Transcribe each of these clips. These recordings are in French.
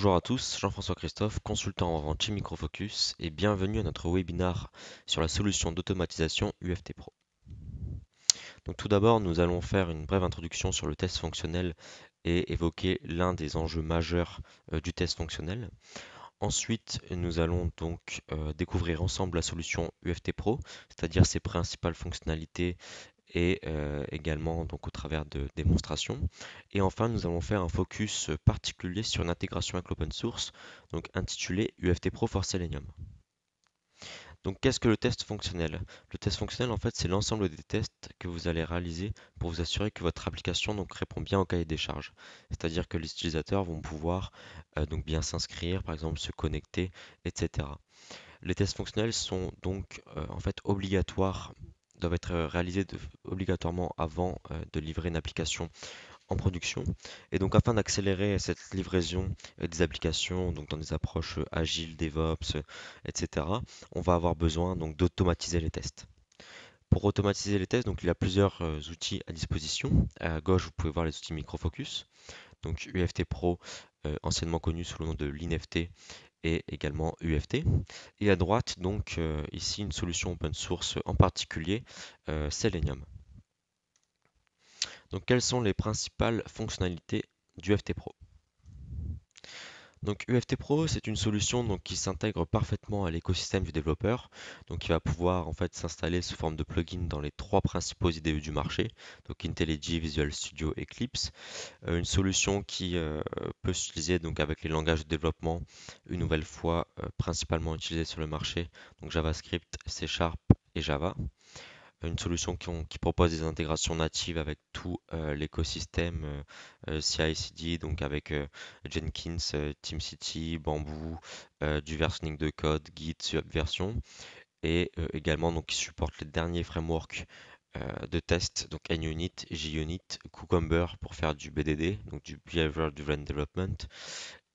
Bonjour à tous, Jean-François Christophe, consultant en vente chez Microfocus et bienvenue à notre webinar sur la solution d'automatisation UFT Pro. Donc tout d'abord, nous allons faire une brève introduction sur le test fonctionnel et évoquer l'un des enjeux majeurs euh, du test fonctionnel. Ensuite, nous allons donc euh, découvrir ensemble la solution UFT Pro, c'est-à-dire ses principales fonctionnalités et euh, également donc au travers de démonstrations. Et enfin, nous allons faire un focus particulier sur l'intégration avec l'open source, donc intitulé UFT Pro for Selenium. Donc qu'est-ce que le test fonctionnel Le test fonctionnel en fait c'est l'ensemble des tests que vous allez réaliser pour vous assurer que votre application donc, répond bien au cahier des charges. C'est-à-dire que les utilisateurs vont pouvoir euh, donc bien s'inscrire, par exemple se connecter, etc. Les tests fonctionnels sont donc euh, en fait obligatoires doivent être euh, réalisés obligatoirement avant euh, de livrer une application en production. Et donc afin d'accélérer cette livraison euh, des applications, donc dans des approches agiles, DevOps, etc., on va avoir besoin donc d'automatiser les tests. Pour automatiser les tests, donc il y a plusieurs outils à disposition. À gauche, vous pouvez voir les outils microfocus, donc UFT Pro, anciennement connu sous le nom de l'INFT, et également UFT. Et à droite, donc euh, ici, une solution open source, en particulier euh, Selenium. Donc quelles sont les principales fonctionnalités du Pro donc UFT e Pro, c'est une solution donc, qui s'intègre parfaitement à l'écosystème du développeur, donc qui va pouvoir en fait s'installer sous forme de plugin dans les trois principaux IDE du marché, donc IntelliJ, Visual Studio, Eclipse. Euh, une solution qui euh, peut s'utiliser donc avec les langages de développement, une nouvelle fois euh, principalement utilisés sur le marché, donc JavaScript, C Sharp et Java une solution qui, propose des intégrations natives avec tout euh, l'écosystème euh, euh, CI/CD, donc avec Jenkins, TeamCity, Bamboo, du versioning de code, Git, Subversion, et également donc qui supporte les derniers frameworks de test, donc NUnit, JUnit, Cucumber pour faire du BDD, donc du Behavior Driven Development,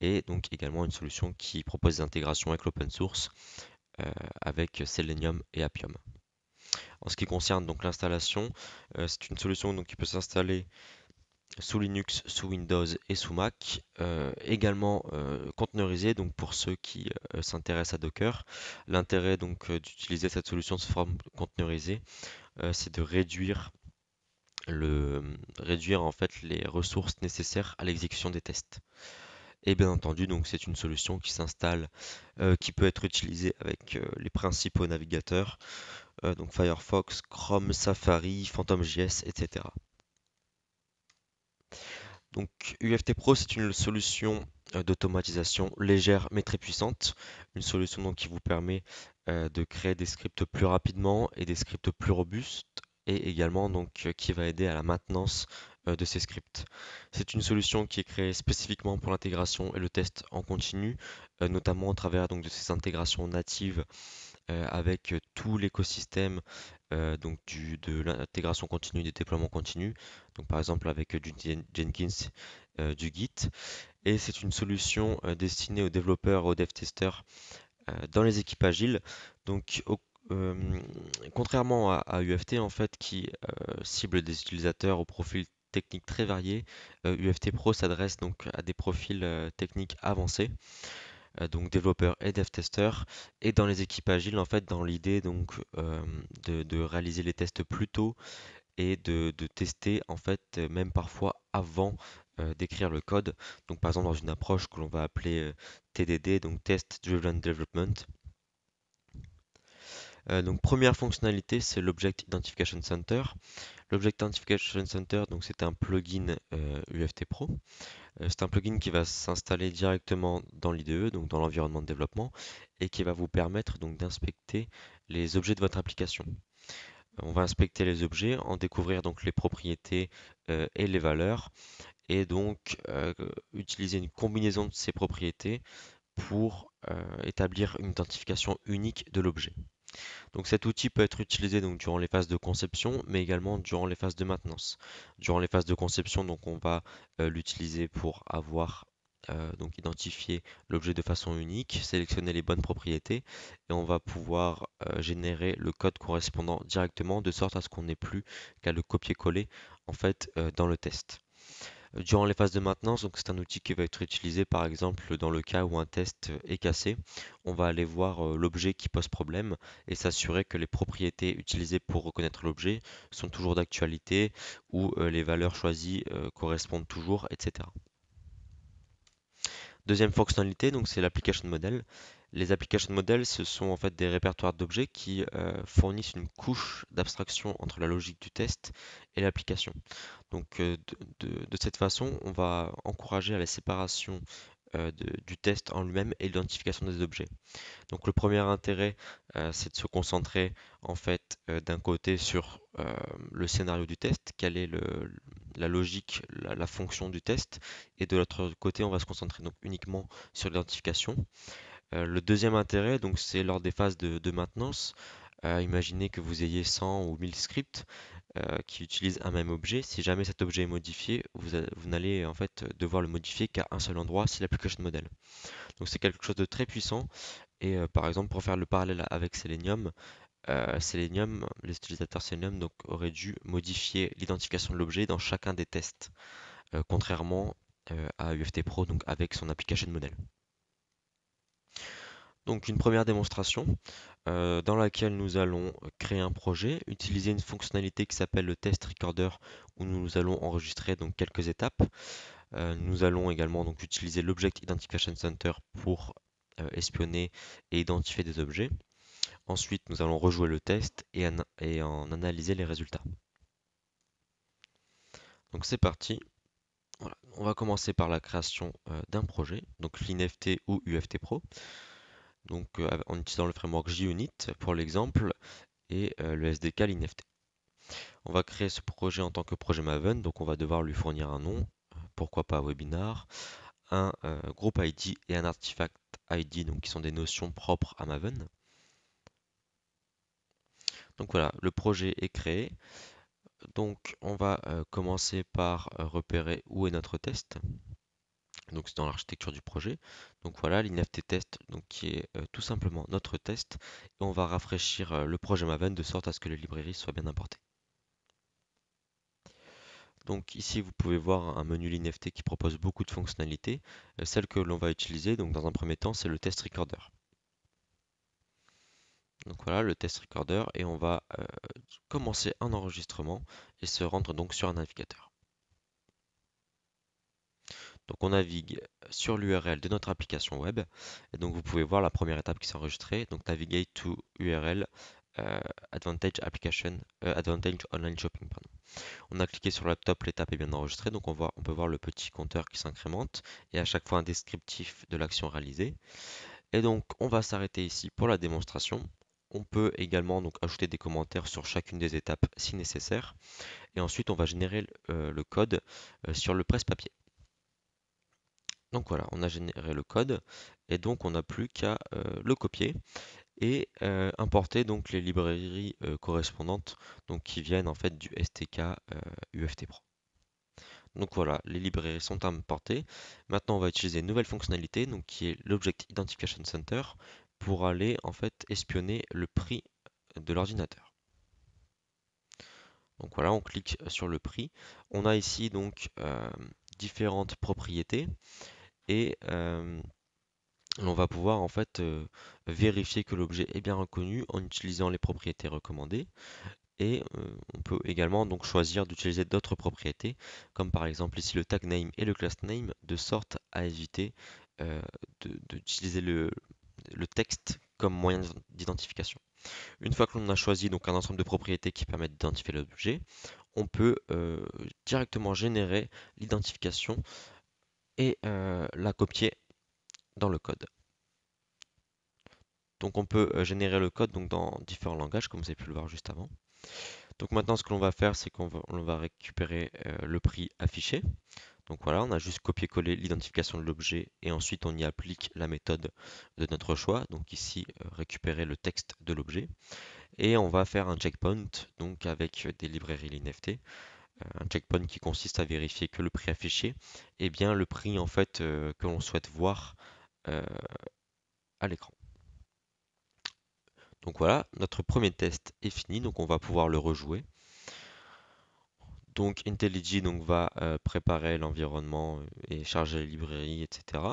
et donc également une solution qui propose des intégrations avec l'open source avec Selenium et Appium. En ce qui concerne donc l'installation, euh, c'est une solution qui peut s'installer sous Linux, sous Windows et sous Mac, euh, également euh, donc pour ceux qui euh, s'intéressent à Docker. L'intérêt donc d'utiliser cette solution sous forme conteneurisée, c'est de réduire en les ressources nécessaires à l'exécution des tests. Et bien entendu, donc c'est une solution qui s'installe, qui peut être utilisée avec les principaux navigateurs euh, donc Firefox, Chrome, Safari, PhantomJS, etc. Donc UFT Pro, c'est une solution euh, d'automatisation légère mais très puissante. Une solution qui vous permet euh, de créer des scripts plus rapidement et des scripts plus robustes et également donc qui va aider à la maintenance de ces scripts. C'est une solution qui est créée spécifiquement pour l'intégration et le test en continu, notamment au travers de ces intégrations natives euh, avec euh, tout l'écosystème euh, donc du, de l'intégration continue, des déploiements continus, donc par exemple avec Jenkins, du Git. Et c'est une solution destinée aux développeurs, aux dev testeurs dans les équipes agiles. Donc contrairement à, UFT en fait qui cible des utilisateurs au profil technique très variés, UFT Pro s'adresse donc à des profils techniques avancés. Euh, donc développeur et dev tester, et dans les équipes agiles, en fait, dans l'idée donc euh, de, réaliser les tests plus tôt et de, de tester en fait même parfois avant euh, d'écrire le code. Donc par exemple dans une approche que l'on va appeler TDD, donc Test Driven Development. Euh, donc première fonctionnalité, c'est l'Object Identification Center. L'Object Identification Center, donc c'est un plugin UFT euh, Pro. Euh, c'est un plugin qui va s'installer directement dans l'IDE, donc dans l'environnement de développement, et qui va vous permettre donc d'inspecter les objets de votre application. On va inspecter les objets, en découvrir donc les propriétés et les valeurs, et donc utiliser une combinaison de ces propriétés pour établir une identification unique de l'objet. Donc cet outil peut être utilisé donc, durant les phases de conception, mais également durant les phases de maintenance. Durant les phases de conception, donc, on va euh, l'utiliser pour avoir euh, donc identifier l'objet de façon unique, sélectionner les bonnes propriétés et on va pouvoir euh, générer le code correspondant directement de sorte à ce qu'on n'ait plus qu'à le copier-coller en fait dans le test durant les phases de maintenance. Donc c'est un outil qui va être utilisé par exemple dans le cas où un test est cassé. On va aller voir euh, l'objet qui pose problème et s'assurer que les propriétés utilisées pour reconnaître l'objet sont toujours d'actualité ou euh, les valeurs choisies euh, correspondent toujours, etc. Deuxième fonctionnalité, donc c'est l'application modèle. Les applications modèles, ce sont en fait des répertoires d'objets qui euh, fournissent une couche d'abstraction entre la logique du test et l'application. Donc euh, de, cette façon, on va encourager à la séparation euh, du test en lui-même et l'identification des objets. Donc le premier intérêt, euh, c'est de se concentrer en fait euh, d'un côté sur le scénario du test, quelle est la logique, la, fonction du test, et de l'autre côté, on va se concentrer donc uniquement sur l'identification. le deuxième intérêt, donc c'est lors des phases de, de maintenance. imaginez que vous ayez 100 ou 1000 scripts. Euh, qui utilise un même objet. Si jamais cet objet est modifié, vous, n'allez en fait devoir le modifier qu'à un seul endroit, c'est l'application de modèle. Donc c'est quelque chose de très puissant. Et euh, par exemple, pour faire le parallèle avec Selenium, euh, les utilisateurs Selenium donc, auraient dû modifier l'identification de l'objet dans chacun des tests, contrairement à UFT Pro, donc avec son application de modèle. Donc une première démonstration euh, dans laquelle nous allons créer un projet, utiliser une fonctionnalité qui s'appelle le test recorder où nous allons enregistrer donc quelques étapes. Euh, nous allons également donc utiliser l'object identification center pour euh, espionner et identifier des objets. Ensuite, nous allons rejouer le test et, en analyser les résultats. Donc c'est parti. On va commencer par la création d'un projet, donc l'INFT ou UFT Pro donc euh, en utilisant le framework JUnit pour l'exemple et euh, le SDK LinFT. On va créer ce projet en tant que projet Maven, donc on va devoir lui fournir un nom, euh, pourquoi pas webinar, un groupe ID et un artifact ID, donc qui sont des notions propres à Maven. Donc voilà, le projet est créé. Donc on va commencer par repérer où est notre test donc c'est dans l'architecture du projet. Donc voilà l'inFT test donc qui est euh, tout simplement notre test et on va rafraîchir euh, le projet Maven de sorte à ce que les librairies soient bien importées. Donc ici vous pouvez voir un menu LinFT e qui propose beaucoup de fonctionnalités. Euh, celle que l'on va utiliser donc dans un premier temps c'est le test recorder. Donc voilà le test recorder et on va commencer un enregistrement et se rendre donc sur un navigateur on navigue sur l'URL de notre application web. Et donc vous pouvez voir la première étape qui s'est enregistrée. Donc navigate to URL euh, Advantage Application, euh, Advantage Online Shopping. On a cliqué sur le laptop, l'étape est bien enregistrée, donc on, voit, on peut voir le petit compteur qui s'incrémente et à chaque fois un descriptif de l'action réalisée. Et donc on va s'arrêter ici pour la démonstration. On peut également donc ajouter des commentaires sur chacune des étapes si nécessaire. Et ensuite on va générer le euh, code sur le presse-papier. Donc voilà, on a généré le code et donc on n'a plus qu'à euh, le copier et euh, importer donc les librairies euh, correspondantes donc qui viennent en fait du STK UFT Pro. Donc voilà, les librairies sont importées. Maintenant, on va utiliser une nouvelle fonctionnalité qui est l'Object Identification Center pour aller en fait espionner le prix de l'ordinateur. Donc voilà, on clique sur le prix. On a ici donc différentes propriétés et on va pouvoir en fait vérifier que l'objet est bien reconnu en utilisant les propriétés recommandées et on peut également donc choisir d'utiliser d'autres propriétés comme par exemple ici le tag name et le class name de sorte à éviter d'utiliser le, le texte comme moyen d'identification. Une fois que l'on a choisi donc un ensemble de propriétés qui permettent d'identifier l'objet, on peut directement générer l'identification et euh, la copier dans le code. Donc on peut euh, générer le code donc, dans différents langages, comme vous avez pu le voir juste avant. Donc maintenant, ce que l'on va faire, c'est qu'on va, récupérer euh, le prix affiché. Donc voilà, on a juste copié-collé l'identification de l'objet et ensuite on y applique la méthode de notre choix. Donc ici, récupérer le texte de l'objet. Et on va faire un checkpoint donc avec des librairies LineFT. Euh, un checkpoint qui consiste à vérifier que le prix affiché est bien le prix en fait euh, que l'on souhaite voir euh, à l'écran. Donc voilà, notre premier test est fini, donc on va pouvoir le rejouer. Donc IntelliJ donc, va préparer l'environnement et charger les librairies, etc.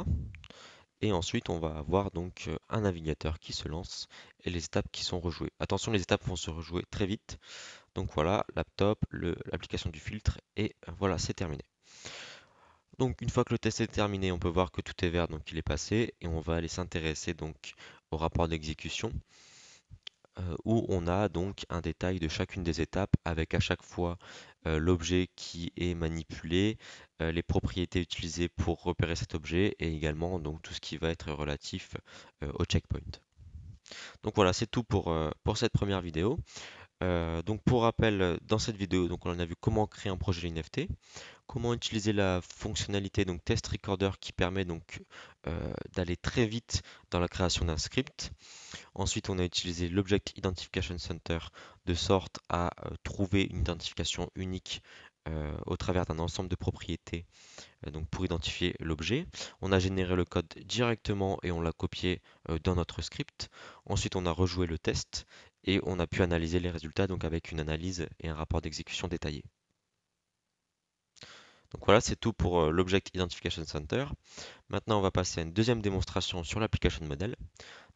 Et ensuite, on va avoir donc un navigateur qui se lance et les étapes qui sont rejouées. Attention, les étapes vont se rejouer très vite. Donc voilà, laptop, l'application du filtre et euh, voilà, c'est terminé. Donc une fois que le test est terminé, on peut voir que tout est vert, donc il est passé et on va aller s'intéresser donc au rapport d'exécution euh, où on a donc un détail de chacune des étapes avec à chaque fois euh, l'objet qui est manipulé, les propriétés utilisées pour repérer cet objet et également donc tout ce qui va être relatif au checkpoint. Donc voilà, c'est tout pour, pour cette première vidéo. Euh, donc pour rappel, euh, dans cette vidéo, donc on a vu comment créer un projet NFT, comment utiliser la fonctionnalité donc Test Recorder qui permet donc euh, d'aller très vite dans la création d'un script. Ensuite, on a utilisé l'Object Identification Center de sorte à trouver une identification unique au travers d'un ensemble de propriétés donc pour identifier l'objet. On a généré le code directement et on l'a copié dans notre script. Ensuite, on a rejoué le test et on a pu analyser les résultats donc avec une analyse et un rapport d'exécution détaillé. Donc voilà, c'est tout pour euh, l'Object Identification Center. Maintenant, on va passer à une deuxième démonstration sur l'application model.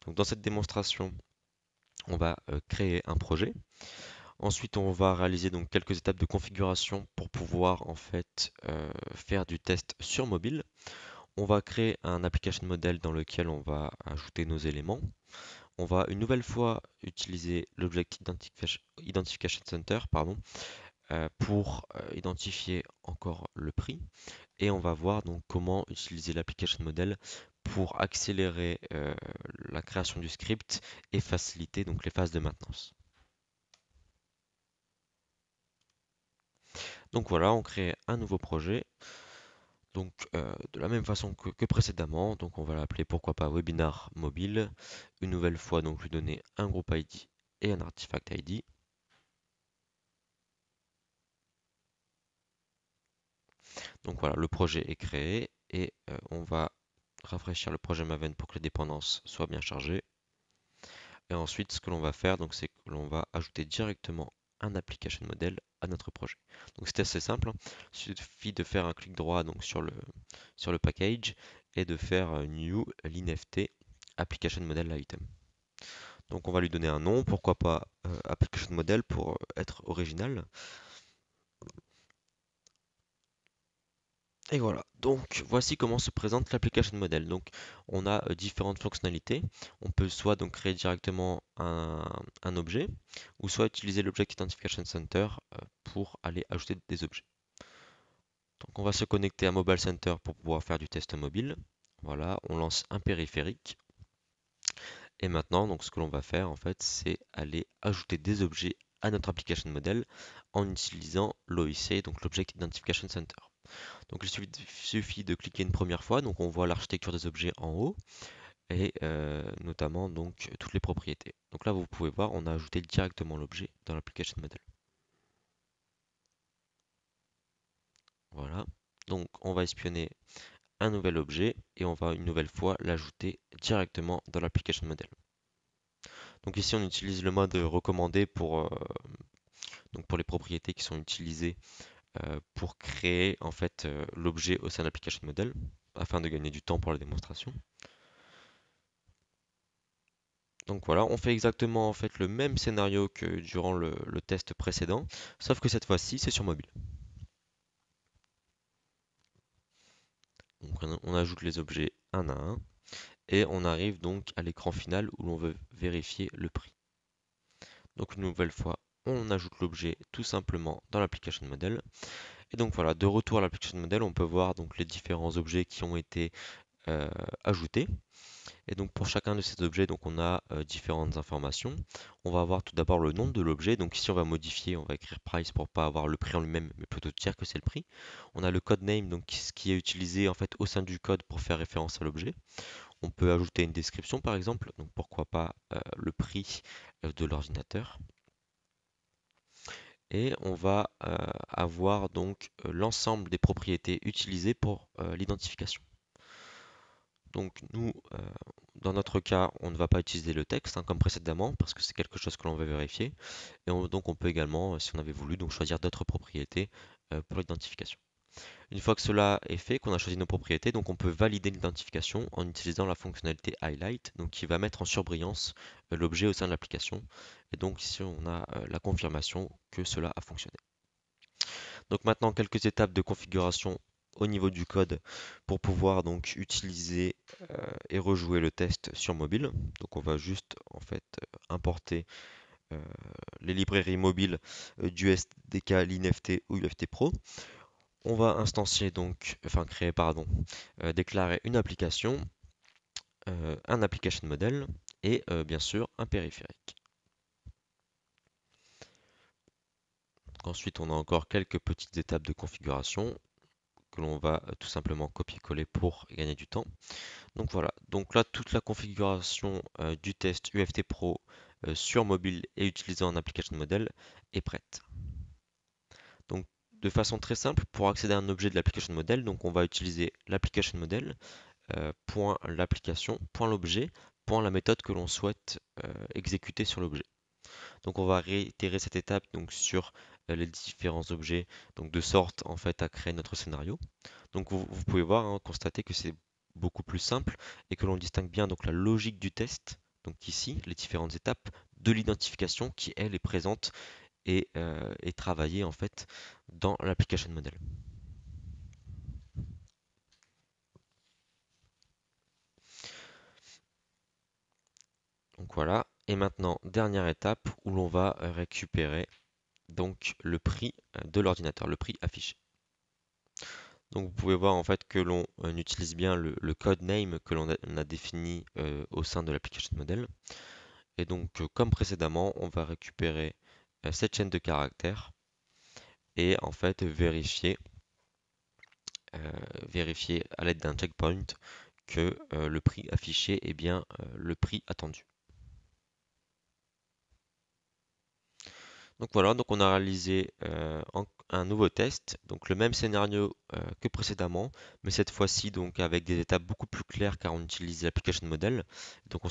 Donc dans cette démonstration, on va euh, créer un projet. Ensuite, on va réaliser donc quelques étapes de configuration pour pouvoir en fait euh, faire du test sur mobile. On va créer un application model dans lequel on va ajouter nos éléments on va une nouvelle fois utiliser l'object Identification Center pardon, euh, pour euh, identifier encore le prix et on va voir donc comment utiliser l'application model pour accélérer euh, la création du script et faciliter donc les phases de maintenance. Donc voilà, on crée un nouveau projet. Donc euh, de la même façon que, précédemment, donc on va l'appeler pourquoi pas webinar mobile. Une nouvelle fois, donc lui donner un groupe ID et un artifact ID. Donc voilà, le projet est créé et euh, on va rafraîchir le projet Maven pour que les dépendances soient bien chargées. Et ensuite, ce que l'on va faire, donc c'est que l'on va ajouter directement un application model à notre projet. Donc c'est assez simple, hein. il suffit de faire un clic droit donc, sur, le, sur le package et de faire euh, new linft application model item. Donc on va lui donner un nom, pourquoi pas euh, application model pour euh, être original. Et voilà, donc voici comment se présente l'application modèle. Donc on a euh, différentes fonctionnalités. On peut soit donc créer directement un, objet, ou soit utiliser l'object Identification Center euh, pour aller ajouter des objets. Donc on va se connecter à Mobile Center pour pouvoir faire du test mobile. Voilà, on lance un périphérique. Et maintenant, donc ce que l'on va faire en fait, c'est aller ajouter des objets à notre application modèle en utilisant l'OIC, donc l'Object Identification Center. Donc il suffit, de cliquer une première fois, donc on voit l'architecture des objets en haut et euh, notamment donc toutes les propriétés. Donc là vous pouvez voir, on a ajouté directement l'objet dans l'application model. Voilà. Donc on va espionner un nouvel objet et on va une nouvelle fois l'ajouter directement dans l'application model. Donc ici on utilise le mode recommandé pour, euh, donc pour les propriétés qui sont utilisées euh, pour créer en fait euh, l'objet au sein de l'application modèle afin de gagner du temps pour la démonstration. Donc voilà, on fait exactement en fait le même scénario que durant le, test précédent, sauf que cette fois-ci c'est sur mobile. on ajoute les objets un à un et on arrive donc à l'écran final où l'on veut vérifier le prix. Donc une nouvelle fois, on ajoute l'objet tout simplement dans l'application modèle. Et donc voilà, de retour à l'application modèle, on peut voir donc les différents objets qui ont été euh, ajoutés. Et donc pour chacun de ces objets, donc on a euh, différentes informations. On va avoir tout d'abord le nom de l'objet. Donc ici on va modifier, on va écrire price pour pas avoir le prix en lui-même, mais plutôt dire que c'est le prix. On a le code name, donc ce qui est utilisé en fait au sein du code pour faire référence à l'objet. On peut ajouter une description par exemple, donc pourquoi pas euh, le prix de l'ordinateur et on va euh, avoir donc euh, l'ensemble des propriétés utilisées pour euh, l'identification. Donc nous, dans notre cas, on ne va pas utiliser le texte hein, comme précédemment parce que c'est quelque chose que l'on veut vérifier. Et donc on peut également, si on avait voulu, donc choisir d'autres propriétés pour l'identification. Une fois que cela est fait, qu'on a choisi nos propriétés, donc on peut valider l'identification en utilisant la fonctionnalité Highlight, donc qui va mettre en surbrillance euh, l'objet au sein de l'application. Et donc ici, on a euh, la confirmation que cela a fonctionné. Donc maintenant, quelques étapes de configuration au niveau du code pour pouvoir donc utiliser euh, et rejouer le test sur mobile. Donc on va juste en fait importer les librairies mobiles du SDK, l'INFT ou UFT Pro. On va instancier donc, enfin créer, pardon, euh, déclarer une application, euh, un application model et euh, bien sûr un périphérique. Ensuite, on a encore quelques petites étapes de configuration que l'on va tout simplement copier-coller pour gagner du temps. Donc voilà, donc là toute la configuration du test UFT Pro sur mobile et utilisant en application model est prête. Donc de façon très simple pour accéder à un objet de l'application modèle. Donc on va utiliser l'application modèle, euh, point l'application, point l'objet, point la méthode que l'on souhaite euh, exécuter sur l'objet. Donc on va réitérer cette étape donc, sur euh, les différents objets, donc de sorte en fait à créer notre scénario. Donc vous, pouvez voir, hein, constater que c'est beaucoup plus simple et que l'on distingue bien donc la logique du test, donc ici les différentes étapes, de l'identification qui elle est présente euh, et, travailler en fait dans l'application modèle. Donc voilà. Et maintenant, dernière étape où l'on va récupérer donc le prix euh, de l'ordinateur, le prix affiché. Donc vous pouvez voir en fait que l'on utilise bien le, code name que l'on a, défini euh, au sein de l'application modèle Et donc comme précédemment, on va récupérer euh, cette chaîne de caractères et en fait vérifier, euh, vérifier à l'aide d'un checkpoint que euh, le prix affiché est bien le prix attendu. Donc voilà, donc on a réalisé un nouveau test, donc le même scénario que précédemment, mais cette fois-ci donc avec des étapes beaucoup plus claires car on utilise l'application model, donc on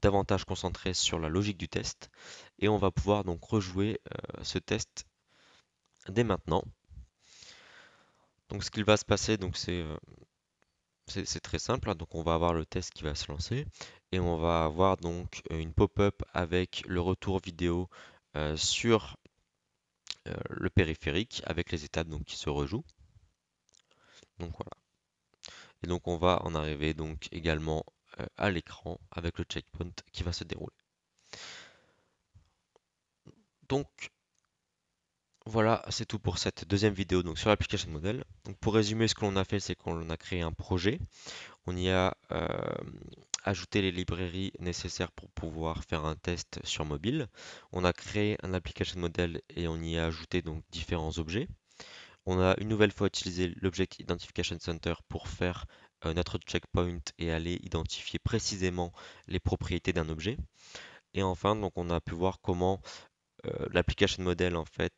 davantage concentré sur la logique du test et on va pouvoir donc rejouer euh, ce test dès maintenant. Donc ce qu'il va se passer, donc c'est euh, c'est très simple, hein. donc on va avoir le test qui va se lancer et on va avoir donc euh, une pop-up avec le retour vidéo sur le périphérique avec les étapes donc, qui se rejouent. Donc voilà. Et donc on va en arriver donc également euh, à l'écran avec le checkpoint qui va se dérouler. Donc voilà, c'est tout pour cette deuxième vidéo donc, sur l'application modèle. Donc, pour résumer, ce que l'on a fait, c'est qu'on a créé un projet. On y a euh, ajouté les librairies nécessaires pour pouvoir faire un test sur mobile. On a créé un application modèle et on y a ajouté donc différents objets. On a une nouvelle fois utilisé l'object Identification Center pour faire notre checkpoint et aller identifier précisément les propriétés d'un objet. Et enfin, donc on a pu voir comment euh, l'application modèle en fait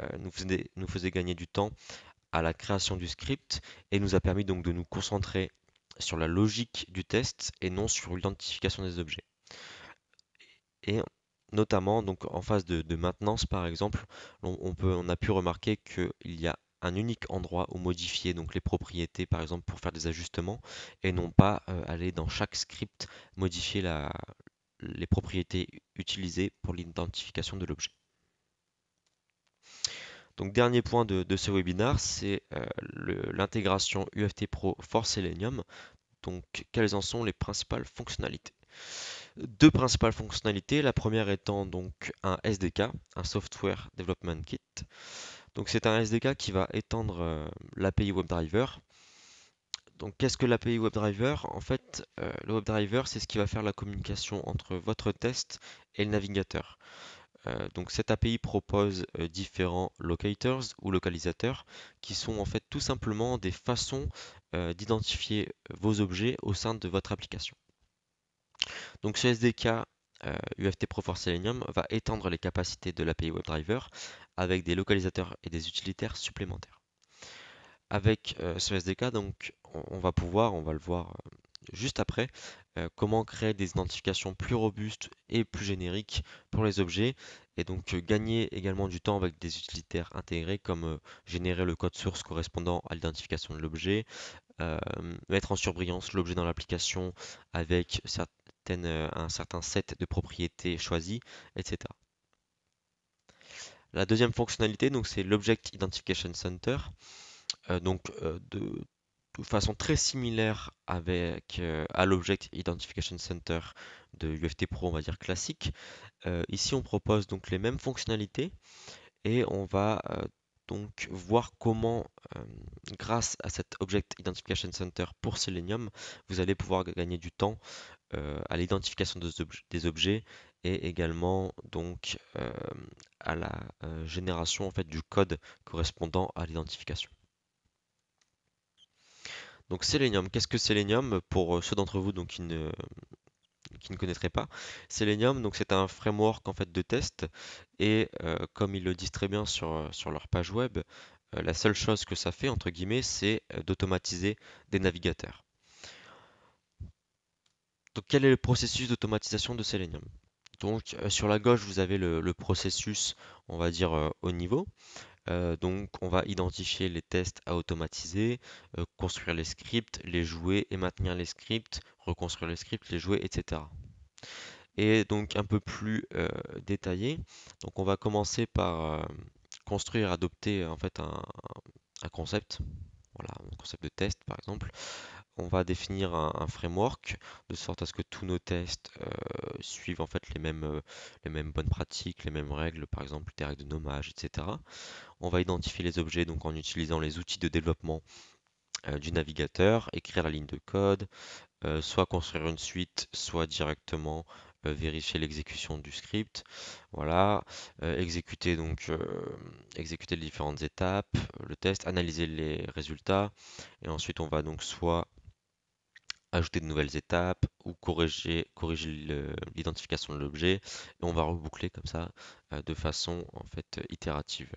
euh, nous faisait, nous faisait gagner du temps à la création du script et nous a permis donc de nous concentrer sur la logique du test et non sur l'identification des objets. Et notamment donc en phase de, maintenance par exemple, on, peut, on a pu remarquer qu'il y a un unique endroit où modifier donc les propriétés par exemple pour faire des ajustements et non pas euh, aller dans chaque script modifier la, les propriétés utilisées pour l'identification de l'objet. Donc dernier point de, ce webinaire, c'est euh, l'intégration UFT Pro for Selenium. Donc quelles en sont les principales fonctionnalités Deux principales fonctionnalités, la première étant donc un SDK, un Software Development Kit. Donc c'est un SDK qui va étendre euh, l'API WebDriver. Donc qu'est-ce que l'API WebDriver En fait, euh, le WebDriver, c'est ce qui va faire la communication entre votre test et le navigateur. Euh, donc cette API propose différents locators ou localisateurs qui sont en fait tout simplement des façons d'identifier vos objets au sein de votre application. Donc ce SDK UFT euh, Pro for Selenium va étendre les capacités de l'API WebDriver avec des localisateurs et des utilitaires supplémentaires. Avec euh, ce SDK, donc, on, va pouvoir, on va le voir euh, juste après, comment créer des identifications plus robustes et plus génériques pour les objets, et donc gagner également du temps avec des utilitaires intégrés comme générer le code source correspondant à l'identification de l'objet, mettre en surbrillance l'objet dans l'application avec euh, un certain set de propriétés choisies, etc. La deuxième fonctionnalité, donc, c'est l'Object Identification Center. Euh, donc, euh, de, façon très similaire avec, à l'Object Identification Center de UFT Pro, on va dire classique. ici, on propose donc les mêmes fonctionnalités et on va donc voir comment, grâce à cet Object Identification Center pour Selenium, vous allez pouvoir gagner du temps euh, à l'identification des objets et également donc euh, à la euh, génération en fait du code correspondant à l'identification. Donc Selenium, qu'est-ce que Selenium pour ceux d'entre vous donc, qui ne qui ne connaîtraient pas. Selenium, donc c'est un framework en fait de test et comme ils le disent très bien sur, sur leur page web, la seule chose que ça fait entre guillemets, c'est d'automatiser des navigateurs. Donc quel est le processus d'automatisation de Selenium Donc euh, sur la gauche, vous avez le, processus, on va dire, euh, au niveau. Euh, donc on va identifier les tests à automatiser, construire les scripts, les jouer et maintenir les scripts, reconstruire les scripts, les jouer, etc. Et donc un peu plus détaillé, donc on va commencer par construire, adopter en fait un, un concept, voilà, un concept de test par exemple on va définir un, framework de sorte à ce que tous nos tests euh, suivent en fait les mêmes, euh, les mêmes bonnes pratiques, les mêmes règles, par exemple des règles de nommage, etc. On va identifier les objets donc en utilisant les outils de développement euh, du navigateur, écrire la ligne de code, soit construire une suite, soit directement vérifier l'exécution du script, voilà, exécuter donc exécuter les différentes étapes, le test, analyser les résultats, et ensuite on va donc soit ajouter de nouvelles étapes ou corriger, corriger l'identification de l'objet. Et on va reboucler comme ça euh, de façon en fait euh, itérative.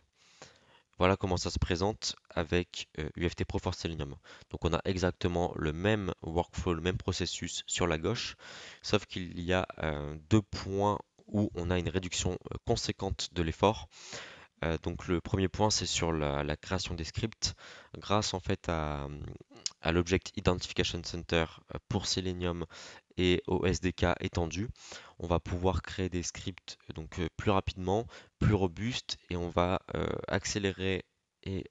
Voilà comment ça se présente avec UFT euh, Pro Selenium. Donc on a exactement le même workflow, le même processus sur la gauche, sauf qu'il y a deux points où on a une réduction conséquente de l'effort. donc le premier point c'est sur la, la, création des scripts grâce en fait à, à l'Object Identification Center euh, pour Selenium et au SDK étendu, on va pouvoir créer des scripts euh, donc euh, plus rapidement, plus robustes et on va accélérer et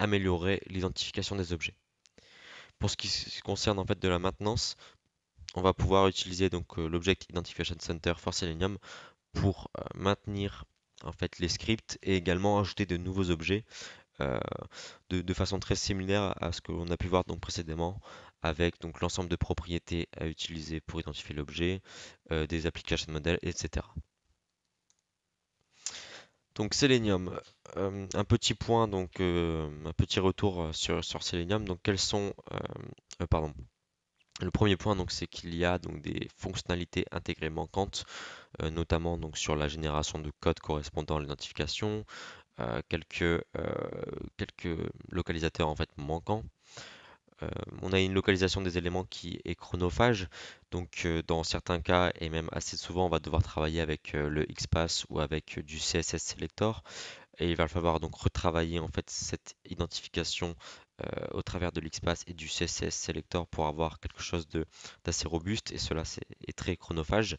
améliorer l'identification des objets. Pour ce qui concerne en fait de la maintenance, on va pouvoir utiliser donc l'Object Identification Center for Selenium pour maintenir en fait les scripts et également ajouter de nouveaux objets euh, de, façon très similaire à ce que l'on a pu voir donc précédemment avec donc l'ensemble de propriétés à utiliser pour identifier l'objet, euh, des applications de modèles, etc. Donc Selenium, euh, un petit point, donc un petit retour sur, sur Selenium. Donc quels sont, pardon, le premier point donc c'est qu'il y a donc des fonctionnalités intégrées manquantes, notamment donc sur la génération de code correspondant à l'identification, euh, quelques, euh, quelques localisateurs en fait manquants euh, on a une localisation des éléments qui est chronophage. Donc dans certains cas et même assez souvent, on va devoir travailler avec le XPath ou avec du CSS Selector. Et il va falloir donc retravailler en fait cette identification au travers de l'XPath et du CSS Selector pour avoir quelque chose d'assez robuste et cela c'est est très chronophage.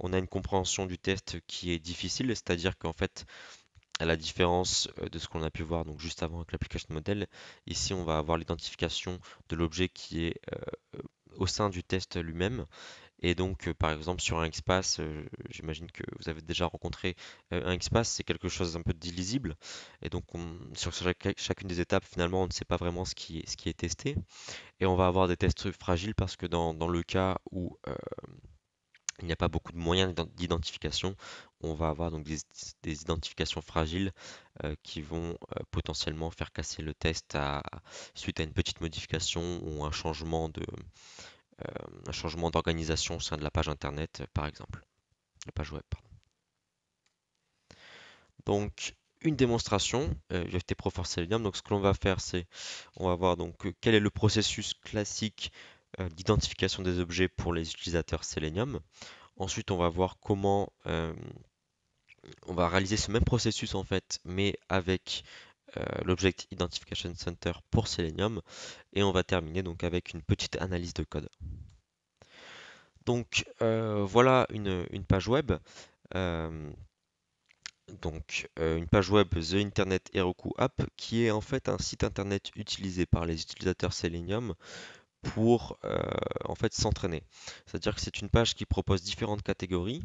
On a une compréhension du test qui est difficile, c'est-à-dire qu'en fait à la différence euh, de ce qu'on a pu voir donc juste avant avec l'application modèle, ici on va avoir l'identification de l'objet qui est euh, au sein du test lui-même. Et donc, euh, par exemple, sur un XPath, j'imagine que vous avez déjà rencontré un XPath, c'est quelque chose d'un peu d'illisible. Et donc, sur chacune des étapes, finalement, on ne sait pas vraiment ce qui, ce qui est testé. Et on va avoir des tests fragiles parce que dans, dans le cas où il n'y a pas beaucoup de moyens d'identification. On va avoir donc des, identifications fragiles euh, qui vont euh, potentiellement faire casser le test suite à une petite modification ou un changement de euh, un changement d'organisation au sein de la page internet, par exemple. page web, Donc une démonstration, GFT Pro Selenium. Donc ce que l'on va faire, c'est on va voir donc quel est le processus classique d'identification euh, des objets pour les utilisateurs Selenium. Ensuite, on va voir comment euh, on va réaliser ce même processus en fait, mais avec euh, l'object Identification Center pour Selenium. Et on va terminer donc avec une petite analyse de code. Donc voilà une, une, page web. donc une page web The Internet Heroku App qui est en fait un site internet utilisé par les utilisateurs Selenium pour euh, en fait s'entraîner. C'est-à-dire que c'est une page qui propose différentes catégories.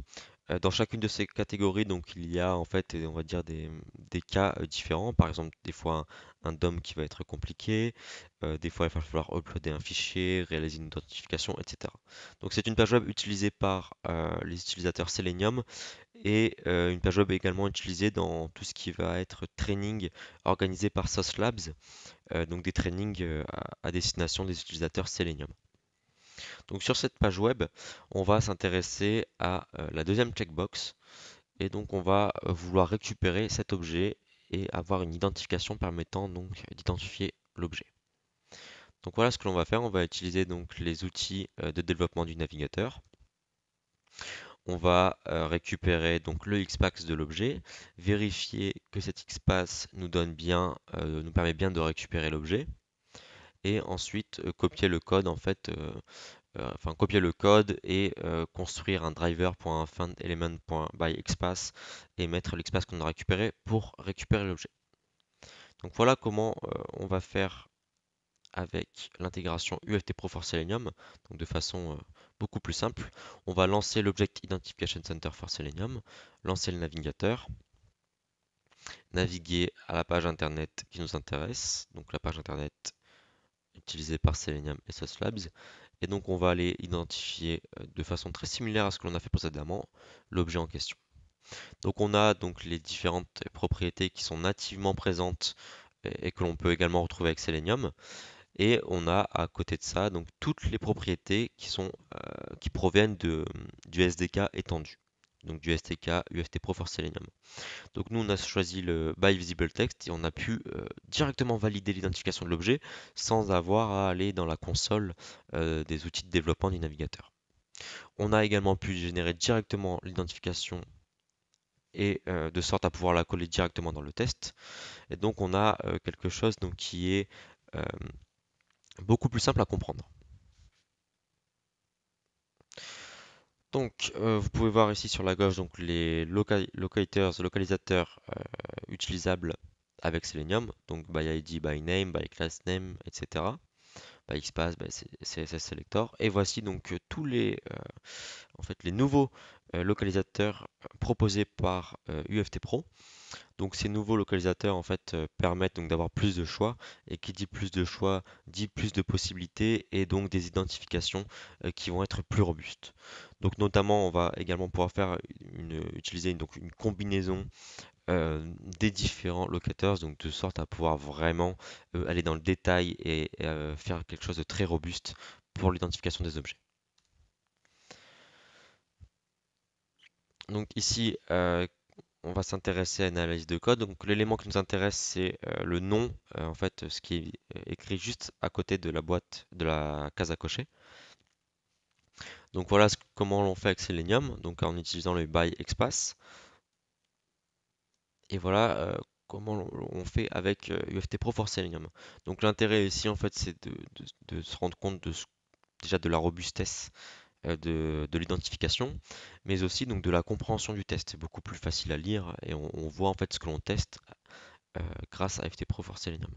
Euh, dans chacune de ces catégories, donc il y a en fait, on va dire des, cas euh, différents. Par exemple, des fois un, DOM qui va être compliqué, des fois il va falloir uploader un fichier, réaliser une identification, etc. Donc c'est une page web utilisée par les utilisateurs Selenium et une page web également utilisée dans tout ce qui va être training organisé par SOS Labs, donc des trainings à, destination des utilisateurs Selenium. Donc sur cette page web, on va s'intéresser à la deuxième checkbox et donc on va vouloir récupérer cet objet et avoir une identification permettant donc d'identifier l'objet. Donc voilà ce que l'on va faire, on va utiliser donc les outils de développement du navigateur on va euh, récupérer donc le Xpax de l'objet, vérifier que cet xpath nous donne bien, euh, nous permet bien de récupérer l'objet, et ensuite euh, copier le code en fait, enfin copier le code et construire un driver.findElement.byXpath et mettre l'xpath qu'on a récupéré pour récupérer l'objet. Donc voilà comment on va faire avec l'intégration UFT Pro for Selenium, donc de façon beaucoup plus simple. On va lancer l'object Identification Center for Selenium, lancer le navigateur, naviguer à la page internet qui nous intéresse, donc la page internet utilisée par Selenium et Labs. Et donc on va aller identifier euh, de façon très similaire à ce que l'on a fait précédemment l'objet en question. Donc on a donc les différentes propriétés qui sont nativement présentes et que l'on peut également retrouver avec Selenium. Et on a à côté de ça donc toutes les propriétés qui, sont, euh, qui proviennent de, du SDK étendu. Donc du SDK UFT Pro for Selenium. Donc nous on a choisi le by visible text et on a pu euh, directement valider l'identification de l'objet sans avoir à aller dans la console euh, des outils de développement du navigateur. On a également pu générer directement l'identification et de sorte à pouvoir la coller directement dans le test. Et donc on a quelque chose donc, qui est beaucoup plus simple à comprendre. Donc, euh, vous pouvez voir ici sur la gauche donc, les locators, localisateurs euh, utilisables avec Selenium, donc by ID, by name, by class name, etc. By XPath, by CSS Selector. Et voici donc euh, tous les, en fait, les nouveaux localisateurs proposés par UFT Pro. Donc ces nouveaux localisateurs en fait euh, permettent donc d'avoir plus de choix et qui dit plus de choix dit plus de possibilités et donc des identifications euh, qui vont être plus robustes. Donc notamment on va également pouvoir faire utiliser une, donc une combinaison euh, des différents locateurs, donc de sorte à pouvoir vraiment aller dans le détail et faire quelque chose de très robuste pour l'identification des objets. Donc ici, on va s'intéresser à une analyse de code. Donc l'élément qui nous intéresse, c'est euh, le nom, euh, en fait, ce qui est euh, écrit juste à côté de la boîte, de la case à cocher. Donc voilà comment l'on fait avec Selenium, donc en utilisant le by xpath. Et voilà comment on fait avec UFT Pro for Selenium. Donc l'intérêt ici, en fait, c'est de, se rendre compte de déjà de la robustesse euh, de, l'identification, mais aussi donc de la compréhension du test. C'est beaucoup plus facile à lire et on, voit en fait ce que l'on teste euh, grâce à FT Pro for Selenium.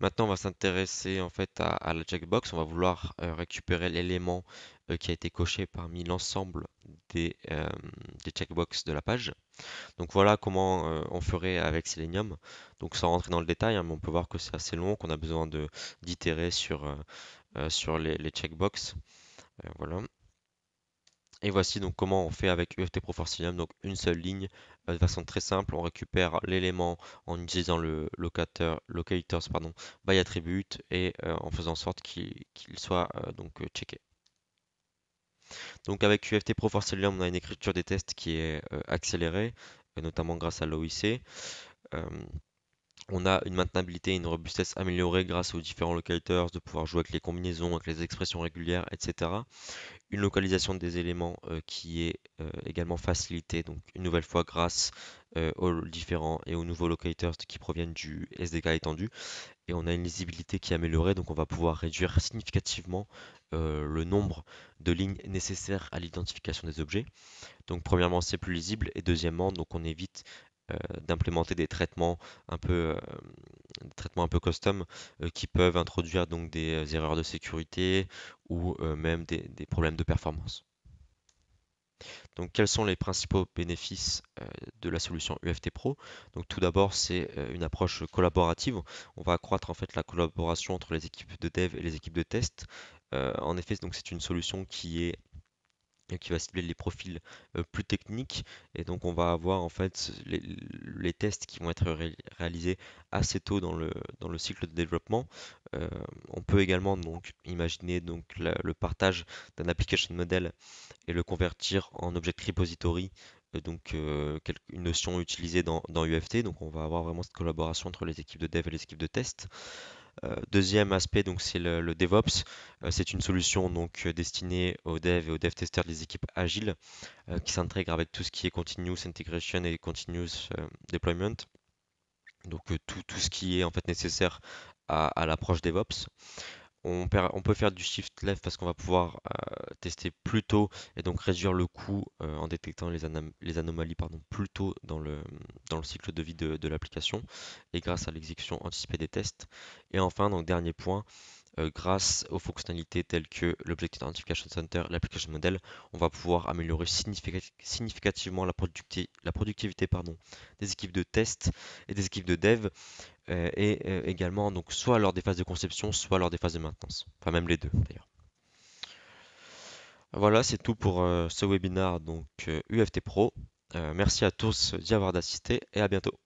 Maintenant, on va s'intéresser en fait à, la checkbox. On va vouloir euh, récupérer l'élément qui a été coché parmi l'ensemble des, checkbox de la page. Donc voilà comment on ferait avec Selenium. Donc sans rentrer dans le détail, hein, mais on peut voir que c'est assez long, qu'on a besoin d'itérer sur, sur les, les checkbox euh, voilà. Et voici donc comment on fait avec UFT Pro donc une seule ligne euh, de façon très simple. On récupère l'élément en utilisant le locateur, locators pardon, by attribute et euh, en faisant en sorte qu'il soit donc checké. Donc avec UFT Pro on a une écriture des tests qui est accélérée, notamment grâce à l'OIC. On a une maintenabilité et une robustesse améliorée grâce aux différents locators, de pouvoir jouer avec les combinaisons, avec les expressions régulières, etc. Une localisation des éléments euh, qui est euh, également facilitée, donc une nouvelle fois grâce euh, aux différents et aux nouveaux locators qui proviennent du SDK étendu. Et on a une lisibilité qui est améliorée, donc on va pouvoir réduire significativement le nombre de lignes nécessaires à l'identification des objets. Donc premièrement, c'est plus lisible et deuxièmement, donc on évite euh, d'implémenter des traitements un peu euh, des traitements un peu custom euh, qui peuvent introduire donc des erreurs de sécurité ou même des, problèmes de performance. Donc, quels sont les principaux bénéfices de la solution UFT Pro Donc, tout d'abord, c'est une approche collaborative. On va accroître en fait la collaboration entre les équipes de dev et les équipes de test. en effet, donc c'est une solution qui est qui va cibler les profils euh, plus techniques et donc on va avoir en fait les, tests qui vont être réalisés assez tôt dans le, dans le cycle de développement. Euh, on peut également donc imaginer donc le partage d'un application model et le convertir en object repository euh, donc une notion utilisée dans, dans, UFT donc on va avoir vraiment cette collaboration entre les équipes de dev et les équipes de test. Euh, deuxième aspect, donc, c'est le, DevOps. Euh, c'est une solution donc, euh, destinée aux devs et aux dev Tester des équipes agiles qui s'intègre avec tout ce qui est continuous integration et continuous deployment. Donc tout, tout, ce qui est en fait nécessaire à l'approche DevOps. On, peut faire du shift left parce qu'on va pouvoir euh, tester plus tôt et donc réduire le coût euh, en détectant les, anomalies pardon, plus tôt dans le, dans le cycle de vie de, de l'application et grâce à l'exécution anticipée des tests. Et enfin, donc dernier point, euh, grâce aux fonctionnalités telles que l'Object Identification Center, l'Application Model, on va pouvoir améliorer significativement la, productivité des équipes de test et des équipes de dev, euh, et euh, également donc, soit lors des phases de conception, soit lors des phases de maintenance. Enfin même les deux d'ailleurs. Voilà, c'est tout pour ce webinaire donc UFT Pro. merci à tous d'y avoir assisté et à bientôt.